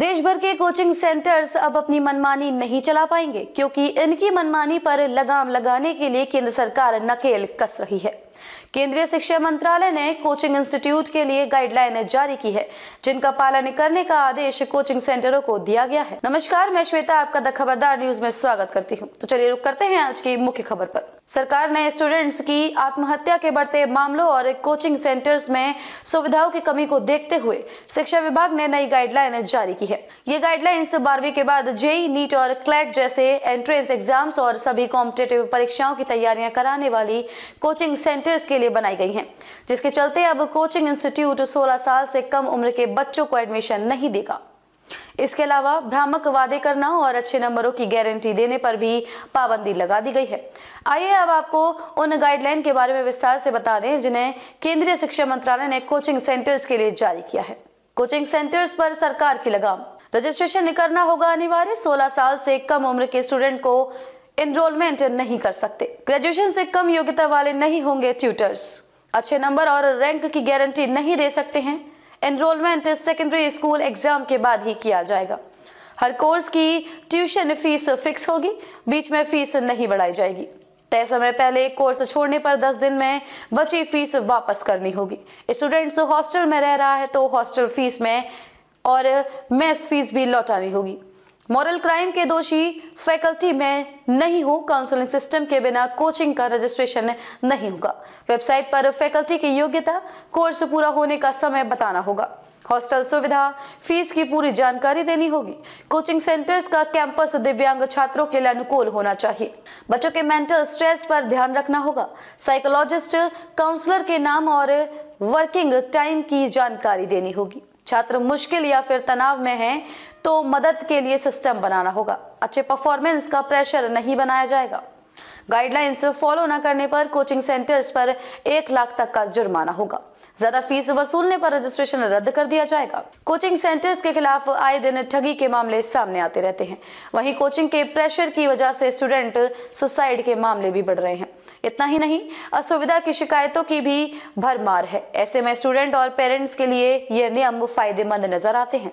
देश भर के कोचिंग सेंटर्स अब अपनी मनमानी नहीं चला पाएंगे क्योंकि इनकी मनमानी पर लगाम लगाने के लिए केंद्र सरकार नकेल कस रही है केंद्रीय शिक्षा मंत्रालय ने कोचिंग इंस्टीट्यूट के लिए गाइडलाइन जारी की है जिनका पालन करने का आदेश कोचिंग सेंटरों को दिया गया है नमस्कार मैं श्वेता आपका द खबरदार न्यूज में स्वागत करती हूँ तो चलिए रुक करते हैं आज की मुख्य खबर पर सरकार ने स्टूडेंट्स की आत्महत्या के बढ़ते मामलों और कोचिंग सेंटर्स में सुविधाओं की कमी को देखते हुए शिक्षा विभाग ने नई गाइडलाइन जारी की है ये गाइडलाइंस बारहवीं के बाद जेई नीट और क्लैट जैसे एंट्रेंस एग्जाम्स और सभी कॉम्पिटेटिव परीक्षाओं की तैयारियां कराने वाली कोचिंग सेंटर टीचर्स के लिए बनाई गई हैं जिसके चलते अब कोचिंग इंस्टीट्यूट 16 साल से कम उम्र के बच्चों को एडमिशन नहीं देगा इसके अलावा भ्रामक वादे करना और अच्छे नंबरों की गारंटी देने पर भी पाबंदी लगा दी गई है आइए अब आपको उन गाइडलाइन के बारे में विस्तार से बता दें जिन्हें केंद्रीय शिक्षा मंत्रालय ने कोचिंग सेंटर्स के लिए जारी किया है कोचिंग सेंटर्स पर सरकार की लगाम रजिस्ट्रेशन करना होगा अनिवार्य 16 साल से कम उम्र के स्टूडेंट को इनरोलमेंट नहीं कर सकते ग्रेजुएशन से कम योग्यता वाले नहीं होंगे ट्यूटर्स अच्छे नंबर और रैंक की गारंटी नहीं दे सकते हैं एनरोलमेंट सेकेंडरी स्कूल एग्जाम के बाद ही किया जाएगा हर कोर्स की ट्यूशन फीस फिक्स होगी बीच में फीस नहीं बढ़ाई जाएगी तय समय पहले कोर्स छोड़ने पर 10 दिन में बची फीस वापस करनी होगी स्टूडेंट्स हॉस्टल में रह रहा है तो हॉस्टल फीस में और मेस फीस भी लौटानी होगी मॉरल क्राइम के दोषी फैकल्टी में नहीं हो काउंसलिंग सिस्टम के बिना कोचिंग का रजिस्ट्रेशन नहीं होगा वेबसाइट पर फैकल्टी की योग्यता कोर्स पूरा होने का समय बताना होगा हॉस्टल सुविधा फीस की पूरी जानकारी देनी होगी कोचिंग सेंटर्स का कैंपस दिव्यांग छात्रों के लिए अनुकूल होना चाहिए बच्चों के मेंटल स्ट्रेस पर ध्यान रखना होगा साइकोलॉजिस्ट काउंसलर के नाम और वर्किंग टाइम की जानकारी देनी होगी छात्र मुश्किल या फिर तनाव में हैं तो मदद के लिए सिस्टम बनाना होगा अच्छे परफॉर्मेंस का प्रेशर नहीं बनाया जाएगा गाइडलाइंस फॉलो न करने पर कोचिंग सेंटर्स पर एक लाख तक का जुर्माना होगा ज्यादा फीस वसूलने पर रजिस्ट्रेशन रद्द कर दिया जाएगा कोचिंग सेंटर्स के खिलाफ आए दिन ठगी के मामले सामने आते रहते हैं वहीं कोचिंग के प्रेशर की वजह से स्टूडेंट सुसाइड के मामले भी बढ़ रहे हैं इतना ही नहीं असुविधा की शिकायतों की भी भरमार है ऐसे में स्टूडेंट और पेरेंट्स के लिए ये नियम फायदेमंद नजर आते हैं